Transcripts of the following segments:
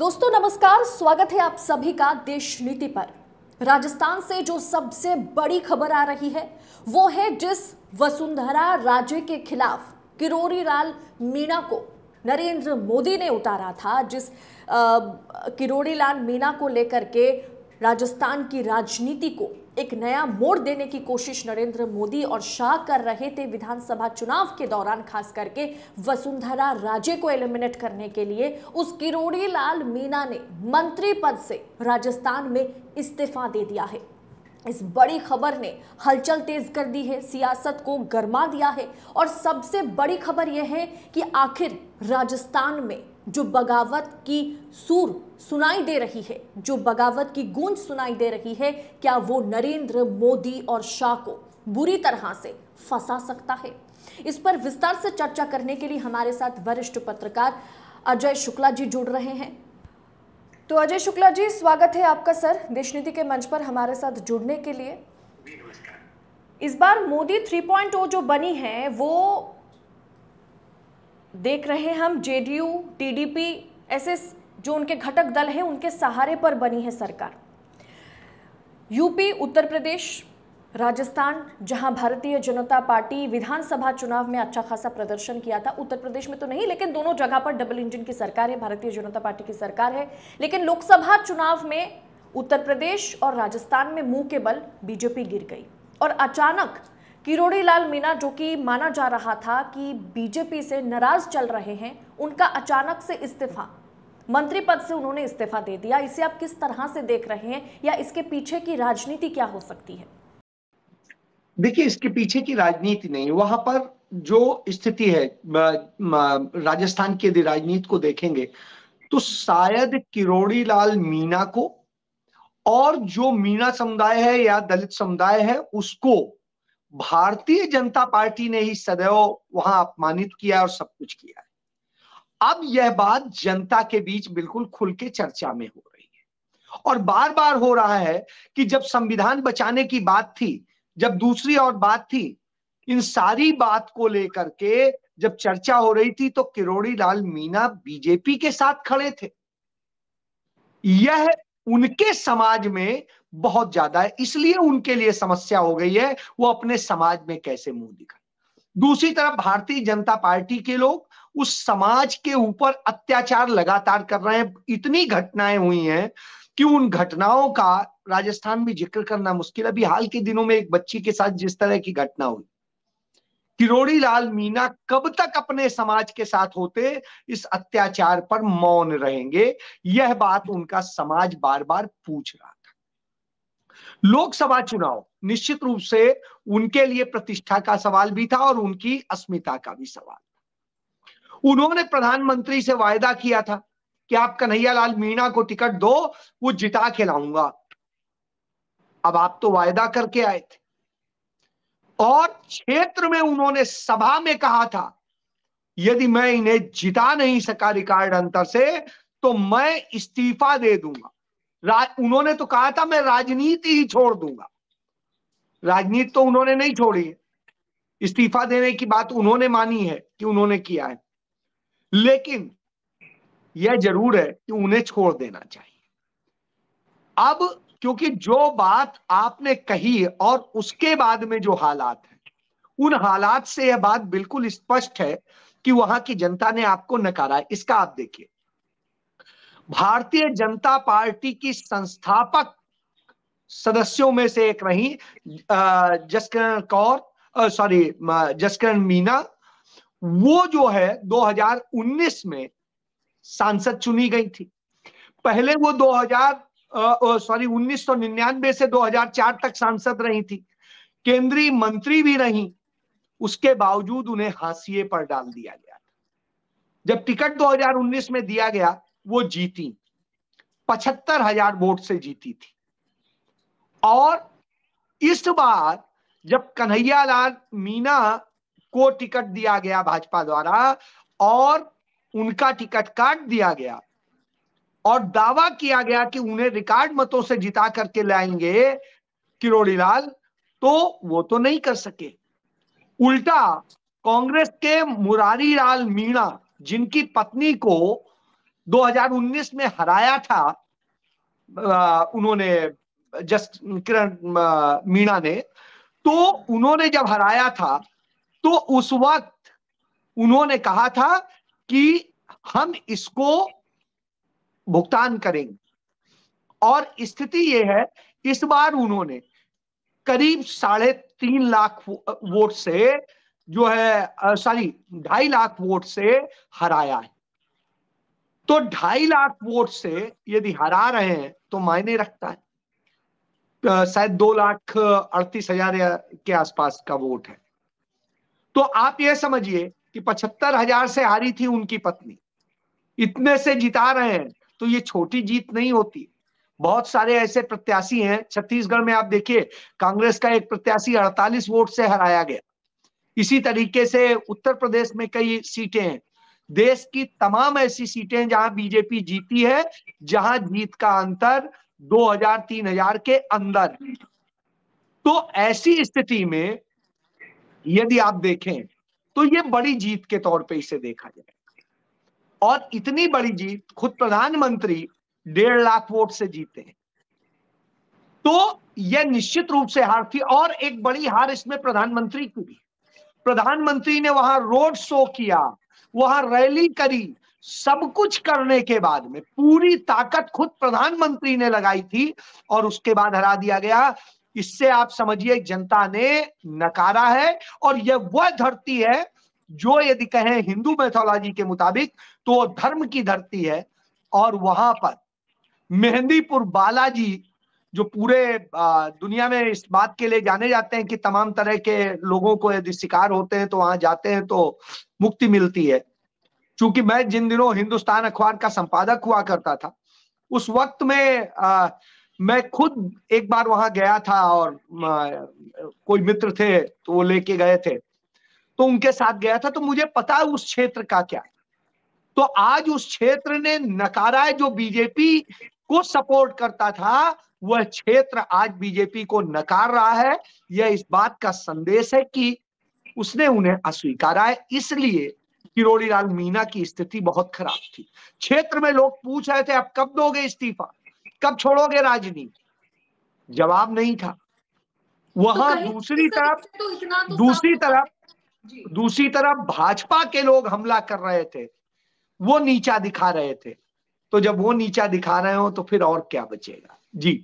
दोस्तों नमस्कार स्वागत है आप सभी का देश नीति पर राजस्थान से जो सबसे बड़ी खबर आ रही है वो है जिस वसुंधरा राजे के खिलाफ किरोरी लाल मीणा को नरेंद्र मोदी ने उतारा था जिस किरोड़ी लाल मीणा को लेकर के राजस्थान की राजनीति को एक नया मोड़ देने की कोशिश नरेंद्र मोदी और शाह कर रहे थे विधानसभा चुनाव के दौरान खास करके वसुंधरा राजे को एलिमिनेट करने के लिए उस किरोड़ी लाल मीना ने मंत्री पद से राजस्थान में इस्तीफा दे दिया है इस बड़ी खबर ने हलचल तेज कर दी है सियासत को गरमा दिया है और सबसे बड़ी खबर यह है कि आखिर राजस्थान में जो बगावत की सूर सुनाई दे रही है जो बगावत की गूंज सुनाई दे रही है क्या वो नरेंद्र मोदी और शाह को बुरी तरह से फंसा सकता है इस पर विस्तार से चर्चा करने के लिए हमारे साथ वरिष्ठ पत्रकार अजय शुक्ला जी जुड़ रहे हैं तो अजय शुक्ला जी स्वागत है आपका सर देश नीति के मंच पर हमारे साथ जुड़ने के लिए इस बार मोदी 3.0 जो बनी है वो देख रहे हैं हम जेडीयू टीडीपी एसएस जो उनके घटक दल हैं उनके सहारे पर बनी है सरकार यूपी उत्तर प्रदेश राजस्थान जहां भारतीय जनता पार्टी विधानसभा चुनाव में अच्छा खासा प्रदर्शन किया था उत्तर प्रदेश में तो नहीं लेकिन दोनों जगह पर डबल इंजन की सरकार है भारतीय जनता पार्टी की सरकार है लेकिन लोकसभा चुनाव में उत्तर प्रदेश और राजस्थान में मुंह के बल बीजेपी गिर गई और अचानक किरोड़ी लाल मीना जो कि माना जा रहा था कि बीजेपी से नाराज चल रहे हैं उनका अचानक से इस्तीफा मंत्री पद से उन्होंने इस्तीफा दे दिया इसे आप किस तरह से देख रहे हैं या इसके पीछे की राजनीति क्या हो सकती है देखिए इसके पीछे की राजनीति नहीं वहां पर जो स्थिति है राजस्थान की यदि राजनीति को देखेंगे तो शायद किरोड़ी लाल मीना को और जो मीना समुदाय है या दलित समुदाय है उसको भारतीय जनता पार्टी ने ही सदैव वहां अपमानित किया और सब कुछ किया है अब यह बात जनता के बीच बिल्कुल खुल के चर्चा में हो रही है और बार बार हो रहा है कि जब संविधान बचाने की बात थी जब दूसरी और बात थी इन सारी बात को लेकर के जब चर्चा हो रही थी तो किरोड़ी लाल मीना बीजेपी के साथ खड़े थे यह उनके समाज में बहुत ज्यादा है इसलिए उनके लिए समस्या हो गई है वो अपने समाज में कैसे मुंह दिखा दूसरी तरफ भारतीय जनता पार्टी के लोग उस समाज के ऊपर अत्याचार लगातार कर रहे हैं इतनी घटनाएं हुई हैं कि उन घटनाओं का राजस्थान में जिक्र करना मुश्किल अभी हाल के दिनों में एक बच्ची के साथ जिस तरह की घटना हुई किरोड़ी लाल मीना कब तक अपने समाज के साथ होते इस अत्याचार पर मौन रहेंगे यह बात उनका समाज बार बार पूछ रहा था लोकसभा चुनाव निश्चित रूप से उनके लिए प्रतिष्ठा का सवाल भी था और उनकी अस्मिता का भी सवाल था उन्होंने प्रधानमंत्री से वायदा किया था कि आप कन्हैया लाल मीणा को टिकट दो वो जिता के लाऊंगा अब आप तो वायदा करके आए थे और क्षेत्र में उन्होंने सभा में कहा था यदि मैं इन्हें जिता नहीं सका रिकार्ड अंतर से तो मैं इस्तीफा दे दूंगा उन्होंने तो कहा था मैं राजनीति ही छोड़ दूंगा राजनीति तो उन्होंने नहीं छोड़ी है इस्तीफा देने की बात उन्होंने मानी है कि उन्होंने किया है लेकिन यह जरूर है कि उन्हें छोड़ देना चाहिए अब क्योंकि जो बात आपने कही और उसके बाद में जो हालात है उन हालात से यह बात बिल्कुल स्पष्ट है कि वहां की जनता ने आपको नकारा है इसका आप देखिए भारतीय जनता पार्टी की संस्थापक सदस्यों में से एक रही जसकरण कौर सॉरी जसकरण मीना वो जो है 2019 में सांसद चुनी गई थी पहले वो सॉरी उन्नीस सौ निन्यानवे से 2004 तक सांसद रही थी केंद्रीय मंत्री भी रही उसके बावजूद उन्हें हाशिए पर डाल दिया गया जब टिकट 2019 में दिया गया वो जीती पचहत्तर हजार वोट से जीती थी और इस बार जब कन्हैया लाल मीना को टिकट दिया गया भाजपा द्वारा और उनका टिकट काट दिया गया और दावा किया गया कि उन्हें रिकॉर्ड मतों से जिता करके लाएंगे किरोड़ीलाल तो वो तो नहीं कर सके उल्टा कांग्रेस के मुरारी लाल मीणा जिनकी पत्नी को 2019 में हराया था उन्होंने जस्ट किरण मीणा ने तो उन्होंने जब हराया था तो उस वक्त उन्होंने कहा था कि हम इसको भुगतान करेंगे और स्थिति यह है इस बार उन्होंने करीब साढ़े तीन लाख वोट से जो है सॉरी ढाई लाख वोट से हराया है तो ढाई लाख वोट से यदि हरा रहे हैं तो मायने रखता है शायद दो लाख अड़तीस हजार के आसपास का वोट है तो आप यह समझिए कि पचहत्तर हजार से हारी थी उनकी पत्नी इतने से जिता रहे हैं तो ये छोटी जीत नहीं होती बहुत सारे ऐसे प्रत्याशी हैं छत्तीसगढ़ में आप देखिए कांग्रेस का एक प्रत्याशी 48 वोट से हराया गया इसी तरीके से उत्तर प्रदेश में कई सीटें हैं देश की तमाम ऐसी सीटें जहां बीजेपी जीती है जहां जीत का अंतर 2000-3000 के अंदर तो ऐसी स्थिति में यदि आप देखें तो ये बड़ी जीत के तौर पे इसे देखा जाए और इतनी बड़ी जीत खुद प्रधानमंत्री डेढ़ लाख वोट से जीते हैं तो यह निश्चित रूप से हार थी और एक बड़ी हार इसमें प्रधानमंत्री की भी प्रधानमंत्री ने वहां रोड शो किया वहां रैली करी सब कुछ करने के बाद में पूरी ताकत खुद प्रधानमंत्री ने लगाई थी और उसके बाद हरा दिया गया इससे आप समझिए जनता ने नकारा है और यह वह धरती है जो यदि कहें हिंदू मैथोलॉजी के मुताबिक तो वो धर्म की धरती है और वहां पर मेहंदीपुर बालाजी जो पूरे दुनिया में इस बात के लिए जाने जाते हैं कि तमाम तरह के लोगों को यदि शिकार होते हैं तो वहां जाते हैं तो मुक्ति मिलती है चूंकि मैं जिन दिनों हिंदुस्तान अखबार का संपादक हुआ करता था उस वक्त में आ, मैं खुद एक बार वहां गया था और आ, कोई मित्र थे तो वो लेके गए थे तो उनके साथ गया था तो मुझे पता है उस क्षेत्र का क्या तो आज उस क्षेत्र ने नकारा है जो बीजेपी को सपोर्ट करता था वह क्षेत्र आज बीजेपी को नकार रहा है यह इस बात का संदेश है कि उसने उन्हें अस्वीकारा है इसलिए किरोड़ी लाल मीना की स्थिति बहुत खराब थी क्षेत्र में लोग पूछ रहे थे आप कब दोगे इस्तीफा कब छोड़ोगे राजनीति जवाब नहीं था तो वहां तो, तो दूसरी तरफ तो तो दूसरी तरफ दूसरी तरफ भाजपा के लोग हमला कर रहे थे वो नीचा दिखा रहे थे तो जब वो नीचा दिखा रहे हो तो फिर और क्या बचेगा जी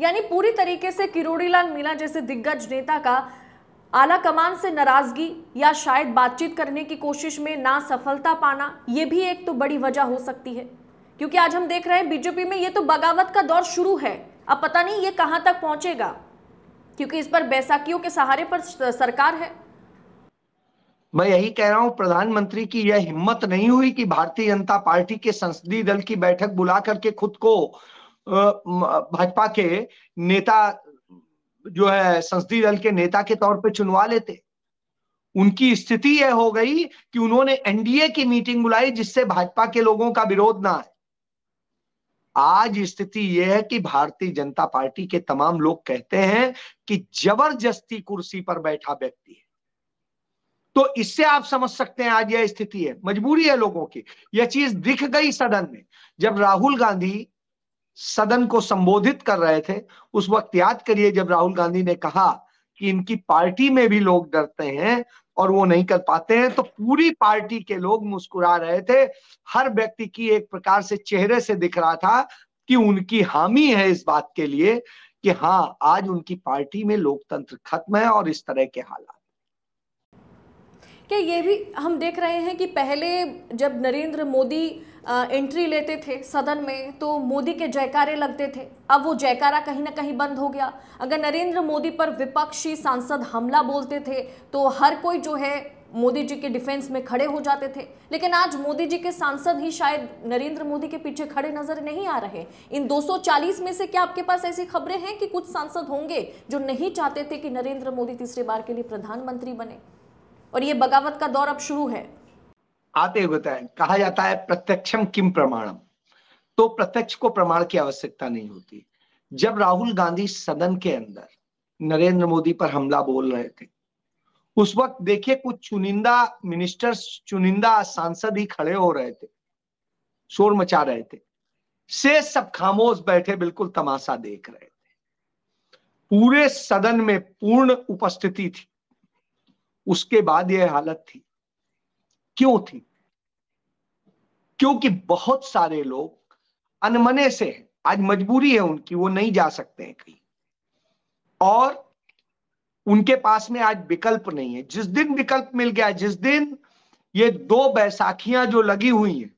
यानी पूरी तरीके से किरोड़ीलाल मीणा जैसे दिग्गज नेता का आला कमान से नाराजगी या शायद बातचीत करने की कोशिश में ना सफलता पाना ये भी एक तो बड़ी वजह हो सकती है क्योंकि आज हम देख रहे हैं बीजेपी में ये तो बगावत का दौर शुरू है अब पता नहीं ये कहां तक पहुंचेगा क्योंकि इस पर बैसाखियों के सहारे पर सरकार है मैं यही कह रहा हूं प्रधानमंत्री की यह हिम्मत नहीं हुई कि भारतीय जनता पार्टी के संसदीय दल की बैठक बुला करके खुद को भाजपा के नेता जो है संसदीय दल के नेता के तौर पे चुनवा लेते उनकी स्थिति यह हो गई कि उन्होंने एनडीए की मीटिंग बुलाई जिससे भाजपा के लोगों का विरोध ना आए आज स्थिति यह है कि भारतीय जनता पार्टी के तमाम लोग कहते हैं कि जबरदस्ती कुर्सी पर बैठा व्यक्ति है तो इससे आप समझ सकते हैं आज यह स्थिति है मजबूरी है लोगों की यह चीज दिख गई सदन में जब राहुल गांधी सदन को संबोधित कर रहे थे उस वक्त याद करिए जब राहुल गांधी ने कहा कि इनकी पार्टी में भी लोग डरते हैं और वो नहीं कर पाते हैं तो पूरी पार्टी के लोग मुस्कुरा रहे थे हर व्यक्ति की एक प्रकार से चेहरे से दिख रहा था कि उनकी हामी है इस बात के लिए कि हाँ आज उनकी पार्टी में लोकतंत्र खत्म है और इस तरह के हालात क्या ये भी हम देख रहे हैं कि पहले जब नरेंद्र मोदी एंट्री लेते थे सदन में तो मोदी के जयकारे लगते थे अब वो जयकारा कहीं ना कहीं बंद हो गया अगर नरेंद्र मोदी पर विपक्षी सांसद हमला बोलते थे तो हर कोई जो है मोदी जी के डिफेंस में खड़े हो जाते थे लेकिन आज मोदी जी के सांसद ही शायद नरेंद्र मोदी के पीछे खड़े नजर नहीं आ रहे इन 240 में से क्या आपके पास ऐसी खबरें हैं कि कुछ सांसद होंगे जो नहीं चाहते थे कि नरेंद्र मोदी तीसरी बार के लिए प्रधानमंत्री बने और ये बगावत का दौर अब शुरू है आते हुए बताएं कहा जाता है प्रत्यक्षम किम प्रमाणम तो प्रत्यक्ष को प्रमाण की आवश्यकता नहीं होती जब राहुल गांधी सदन के अंदर नरेंद्र मोदी पर हमला बोल रहे थे उस वक्त देखिए कुछ चुनिंदा मिनिस्टर्स चुनिंदा सांसद ही खड़े हो रहे थे शोर मचा रहे थे से सब खामोश बैठे बिल्कुल तमाशा देख रहे थे पूरे सदन में पूर्ण उपस्थिति थी उसके बाद यह हालत थी क्यों थी क्योंकि बहुत सारे लोग अनमने से हैं आज मजबूरी है उनकी वो नहीं जा सकते हैं कहीं और उनके पास में आज विकल्प नहीं है जिस दिन विकल्प मिल गया जिस दिन ये दो बैसाखियां जो लगी हुई हैं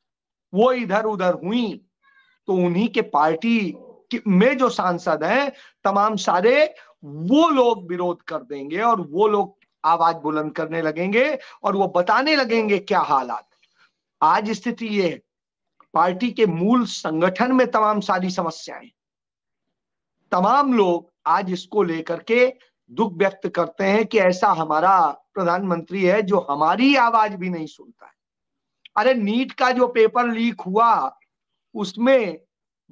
वो इधर उधर हुई तो उन्हीं के पार्टी में जो सांसद हैं तमाम सारे वो लोग विरोध कर देंगे और वो लोग आवाज बुलंद करने लगेंगे और वो बताने लगेंगे क्या हालात आज स्थिति ये है पार्टी के मूल संगठन में तमाम सारी समस्याएं तमाम लोग आज इसको लेकर के दुख व्यक्त करते हैं कि ऐसा हमारा प्रधानमंत्री है जो हमारी आवाज भी नहीं सुनता है अरे नीट का जो पेपर लीक हुआ उसमें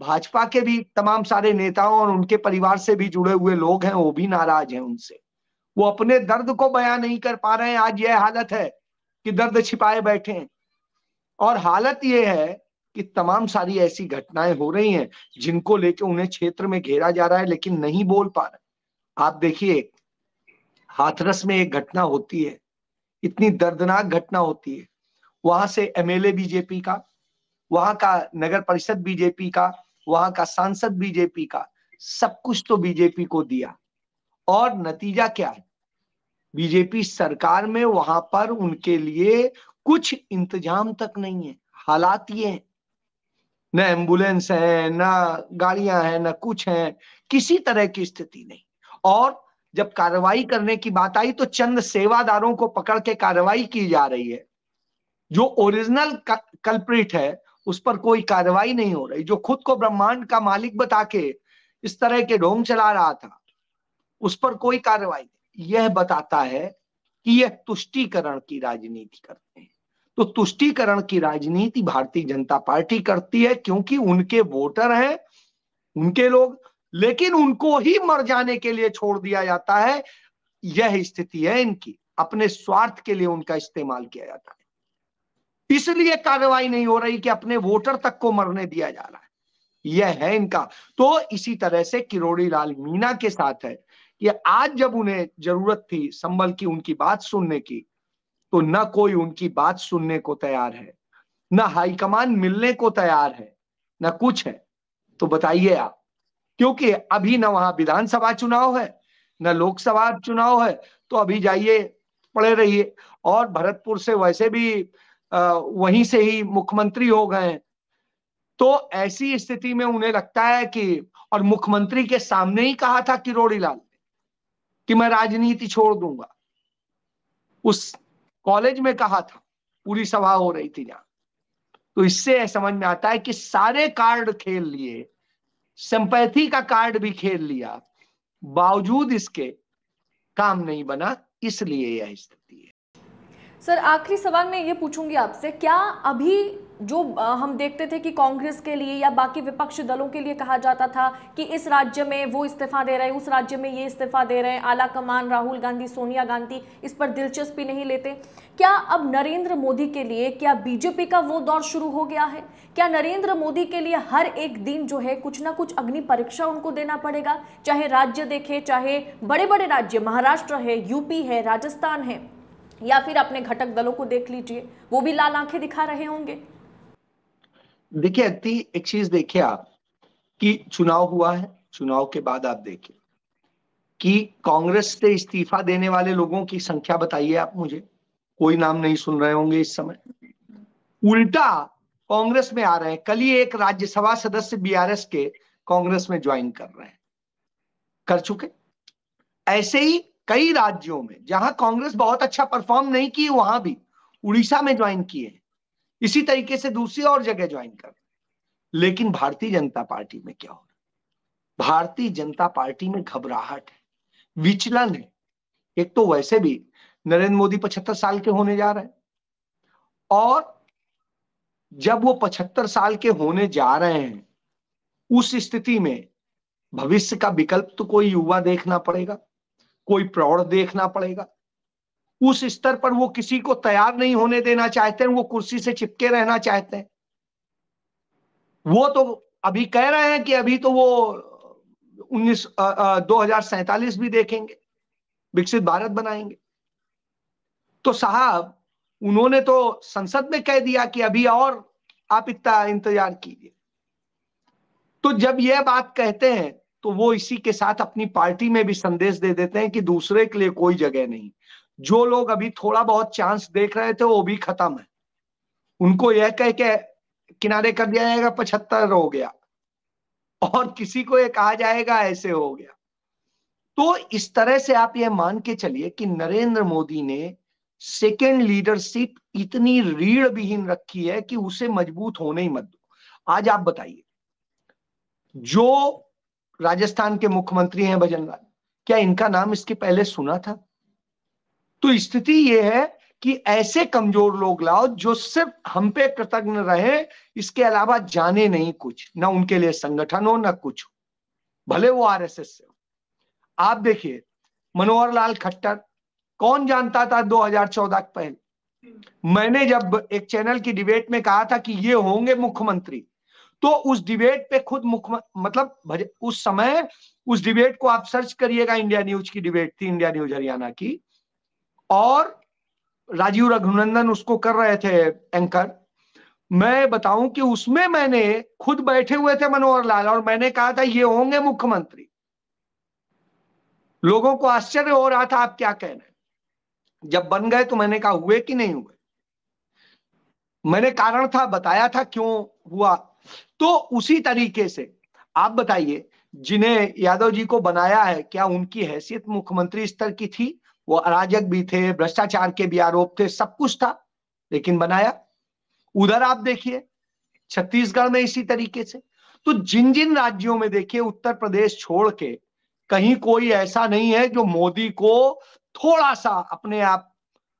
भाजपा के भी तमाम सारे नेताओं और उनके परिवार से भी जुड़े हुए लोग हैं वो भी नाराज हैं उनसे वो अपने दर्द को बयां नहीं कर पा रहे हैं आज यह हालत है कि दर्द छिपाए बैठे हैं और हालत यह है कि तमाम सारी ऐसी घटनाएं हो रही हैं जिनको लेके उन्हें क्षेत्र में घेरा जा रहा है लेकिन नहीं बोल पा रहे आप देखिए हाथरस में एक घटना होती है इतनी दर्दनाक घटना होती है वहां से एमएलए बीजेपी का वहां का नगर परिषद बीजेपी का वहां का सांसद बीजेपी का सब कुछ तो बीजेपी को दिया और नतीजा क्या है बीजेपी सरकार में वहां पर उनके लिए कुछ इंतजाम तक नहीं है हालात ये हैं न एम्बुलेंस है न गाड़ियां हैं न कुछ है किसी तरह की स्थिति नहीं और जब कार्रवाई करने की बात आई तो चंद सेवादारों को पकड़ के कार्रवाई की जा रही है जो ओरिजिनल कल्प्रिट है उस पर कोई कार्रवाई नहीं हो रही जो खुद को ब्रह्मांड का मालिक बता के इस तरह के ढोंग चला रहा था उस पर कोई कार्रवाई यह बताता है कि यह तुष्टीकरण की राजनीति करते हैं तो तुष्टीकरण की राजनीति भारतीय जनता पार्टी करती है क्योंकि उनके वोटर हैं उनके लोग लेकिन उनको ही मर जाने के लिए छोड़ दिया जाता है यह स्थिति है इनकी अपने स्वार्थ के लिए उनका इस्तेमाल किया जाता है इसलिए कार्रवाई नहीं हो रही कि अपने वोटर तक को मरने दिया जा रहा है यह है इनका तो इसी तरह से किरोड़ी लाल मीना के साथ है कि आज जब उन्हें जरूरत थी संबल की उनकी बात सुनने की तो न कोई उनकी बात सुनने को तैयार है न हाईकमान मिलने को तैयार है न कुछ है तो बताइए आप क्योंकि अभी न वहां विधानसभा चुनाव है न लोकसभा चुनाव है तो अभी जाइए पड़े रहिए और भरतपुर से वैसे भी वहीं से ही मुख्यमंत्री हो गए तो ऐसी स्थिति में उन्हें लगता है कि और मुख्यमंत्री के सामने ही कहा था किरोड़ी लाल ने कि मैं राजनीति छोड़ दूंगा उस कॉलेज में कहा था पूरी सभा हो रही थी जहां तो इससे समझ में आता है कि सारे कार्ड खेल लिए संपैथी का कार्ड भी खेल लिया बावजूद इसके काम नहीं बना इसलिए यह स्थिति है सर आखिरी सवाल मैं ये पूछूंगी आपसे क्या अभी जो हम देखते थे कि कांग्रेस के लिए या बाकी विपक्षी दलों के लिए कहा जाता था कि इस राज्य में वो इस्तीफा दे रहे हैं उस राज्य में ये इस्तीफा दे रहे हैं आला कमान राहुल गांधी सोनिया गांधी इस पर दिलचस्पी नहीं लेते क्या अब नरेंद्र मोदी के लिए क्या बीजेपी का वो दौर शुरू हो गया है क्या नरेंद्र मोदी के लिए हर एक दिन जो है कुछ ना कुछ अग्नि परीक्षा उनको देना पड़ेगा चाहे राज्य देखे चाहे बड़े बड़े राज्य महाराष्ट्र है यूपी है राजस्थान है या फिर अपने घटक दलों को देख लीजिए वो भी लाल आंखें दिखा रहे होंगे देखिए अति एक चीज देखिए आप कि चुनाव हुआ है चुनाव के बाद आप देखिए कि कांग्रेस से इस्तीफा देने वाले लोगों की संख्या बताइए आप मुझे कोई नाम नहीं सुन रहे होंगे इस समय उल्टा कांग्रेस में आ रहे हैं कल ही एक राज्यसभा सदस्य बीआरएस के कांग्रेस में ज्वाइन कर रहे हैं कर चुके ऐसे ही कई राज्यों में जहां कांग्रेस बहुत अच्छा परफॉर्म नहीं की वहां भी उड़ीसा में ज्वाइन किए हैं इसी तरीके से दूसरी और जगह ज्वाइन कर लेकिन भारतीय जनता पार्टी में क्या हो रहा है भारतीय जनता पार्टी में घबराहट है विचलन है एक तो वैसे भी नरेंद्र मोदी पचहत्तर साल के होने जा रहे हैं और जब वो पचहत्तर साल के होने जा रहे हैं उस स्थिति में भविष्य का विकल्प तो कोई युवा देखना पड़ेगा कोई प्रौढ़ देखना पड़ेगा उस स्तर पर वो किसी को तैयार नहीं होने देना चाहते हैं वो कुर्सी से चिपके रहना चाहते हैं वो तो अभी कह रहे हैं कि अभी तो वो उन्नीस दो हजार भी देखेंगे विकसित भारत बनाएंगे तो साहब उन्होंने तो संसद में कह दिया कि अभी और आप इतना इंतजार कीजिए तो जब यह बात कहते हैं तो वो इसी के साथ अपनी पार्टी में भी संदेश दे देते हैं कि दूसरे के लिए कोई जगह नहीं जो लोग अभी थोड़ा बहुत चांस देख रहे थे वो भी खत्म है उनको यह कह के किनारे कर दिया जाएगा पचहत्तर हो गया और किसी को यह कहा जाएगा ऐसे हो गया तो इस तरह से आप यह मान के चलिए कि नरेंद्र मोदी ने सेकेंड लीडरशिप इतनी रीढ़ विहीन रखी है कि उसे मजबूत होने ही मत दो आज आप बताइए जो राजस्थान के मुख्यमंत्री हैं भजन लाल क्या इनका नाम इसके पहले सुना था तो स्थिति यह है कि ऐसे कमजोर लोग लाओ जो सिर्फ हम पे कृतज्ञ रहे इसके अलावा जाने नहीं कुछ ना उनके लिए संगठन हो ना कुछ हो भले वो एस से हो आप देखिए मनोहर लाल खट्टर कौन जानता था 2014 के पहले मैंने जब एक चैनल की डिबेट में कहा था कि ये होंगे मुख्यमंत्री तो उस डिबेट पे खुद मुख्य मतलब उस समय उस डिबेट को आप सर्च करिएगा इंडिया न्यूज की डिबेट थी इंडिया न्यूज हरियाणा की और राजीव रघुनंदन उसको कर रहे थे एंकर मैं बताऊं कि उसमें मैंने खुद बैठे हुए थे मनोहर लाल और मैंने कहा था ये होंगे मुख्यमंत्री लोगों को आश्चर्य हो रहा था आप क्या कह रहे जब बन गए तो मैंने कहा हुए कि नहीं हुए मैंने कारण था बताया था क्यों हुआ तो उसी तरीके से आप बताइए जिन्हें यादव जी को बनाया है क्या उनकी हैसियत मुख्यमंत्री स्तर की थी वो अराजक भी थे भ्रष्टाचार के भी आरोप थे सब कुछ था लेकिन बनाया उधर आप देखिए छत्तीसगढ़ में इसी तरीके से तो जिन जिन राज्यों में देखिए उत्तर प्रदेश छोड़ के कहीं कोई ऐसा नहीं है जो मोदी को थोड़ा सा अपने आप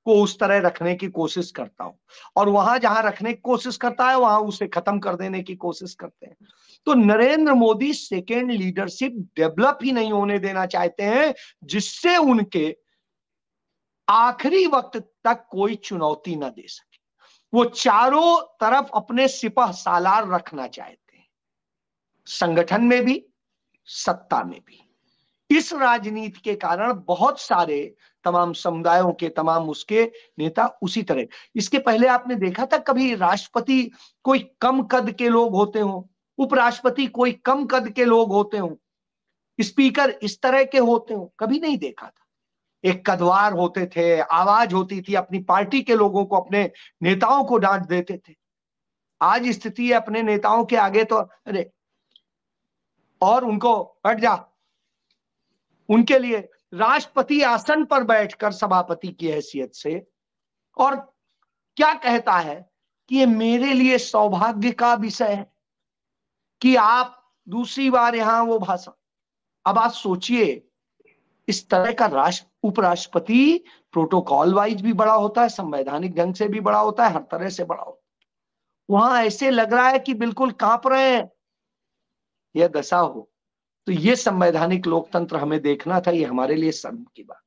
को उस तरह रखने की कोशिश करता हो और वहां जहां रखने की कोशिश करता है वहां उसे खत्म कर देने की कोशिश करते हैं तो Narendra Modi second leadership develop ही नहीं होने देना चाहते हैं जिससे उनके आखिरी वक्त तक कोई चुनौती न दे सके वो चारों तरफ अपने सिपह सालार रखना चाहते हैं संगठन में भी सत्ता में भी इस राजनीति के कारण बहुत सारे तमाम समुदायों के तमाम उसके नेता उसी तरह इसके पहले आपने देखा था कभी राष्ट्रपति कोई कम कद के लोग होते हो उपराष्ट्रपति कोई कम कद के लोग होते हो स्पीकर इस तरह के होते हो कभी नहीं देखा था एक कदवार होते थे आवाज होती थी अपनी पार्टी के लोगों को अपने नेताओं को डांट देते थे आज स्थिति है अपने नेताओं के आगे तो अरे और उनको हट जा उनके लिए राष्ट्रपति आसन पर बैठकर सभापति की हैसियत से और क्या कहता है कि ये मेरे लिए सौभाग्य का विषय है कि आप दूसरी बार यहां वो भाषा अब आप सोचिए इस तरह का राष्ट्र उपराष्ट्रपति प्रोटोकॉल वाइज भी बड़ा होता है संवैधानिक ढंग से भी बड़ा होता है हर तरह से बड़ा होता है वहां ऐसे लग रहा है कि बिल्कुल कांप रहे हैं यह दशा हो तो ये संवैधानिक लोकतंत्र हमें देखना था ये हमारे लिए शर्म की बात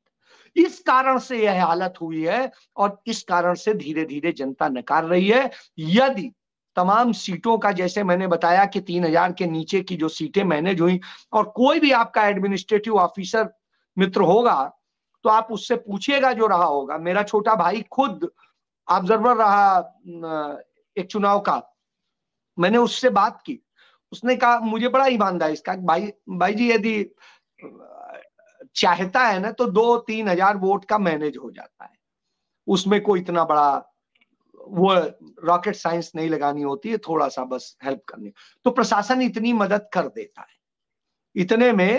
इस कारण से यह हालत हुई है और इस कारण से धीरे धीरे जनता नकार रही है यदि तमाम सीटों का जैसे मैंने बताया कि तीन हजार के नीचे की जो सीटें मैनेज हुई और कोई भी आपका एडमिनिस्ट्रेटिव ऑफिसर मित्र होगा तो आप उससे पूछिएगा जो रहा होगा मेरा छोटा भाई खुद ऑब्जर्वर रहा एक चुनाव का मैंने उससे बात की उसने कहा मुझे बड़ा ईमानदार इसका भाई भाई जी यदि चाहता है ना तो दो तीन हजार वोट का मैनेज हो जाता है उसमें कोई इतना बड़ा वो रॉकेट साइंस नहीं लगानी होती है थोड़ा सा बस हेल्प करनी तो प्रशासन इतनी मदद कर देता है इतने में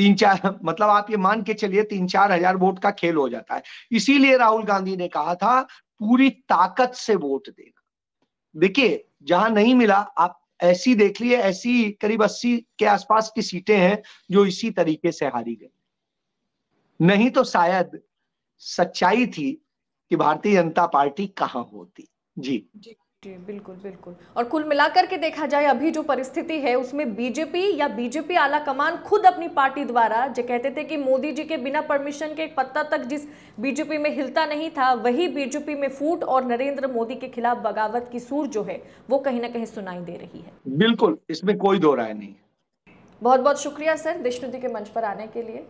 तीन चार मतलब आप ये मान के चलिए तीन चार हजार वोट का खेल हो जाता है इसीलिए राहुल गांधी ने कहा था पूरी ताकत से वोट देना देखिए जहां नहीं मिला आप ऐसी देख लिए ऐसी करीब अस्सी के आसपास की सीटें हैं जो इसी तरीके से हारी गई नहीं तो शायद सच्चाई थी कि भारतीय जनता पार्टी कहाँ होती जी, जी। जी बिल्कुल बिल्कुल और कुल मिलाकर के देखा जाए अभी जो परिस्थिति है उसमें बीजेपी या बीजेपी आला कमान खुद अपनी पार्टी द्वारा जो कहते थे कि मोदी जी के बिना परमिशन के पत्ता तक जिस बीजेपी में हिलता नहीं था वही बीजेपी में फूट और नरेंद्र मोदी के खिलाफ बगावत की सूर जो है वो कहीं ना कहीं सुनाई दे रही है बिल्कुल इसमें कोई दो राय नहीं बहुत बहुत शुक्रिया सर विष्णु जी के मंच पर आने के लिए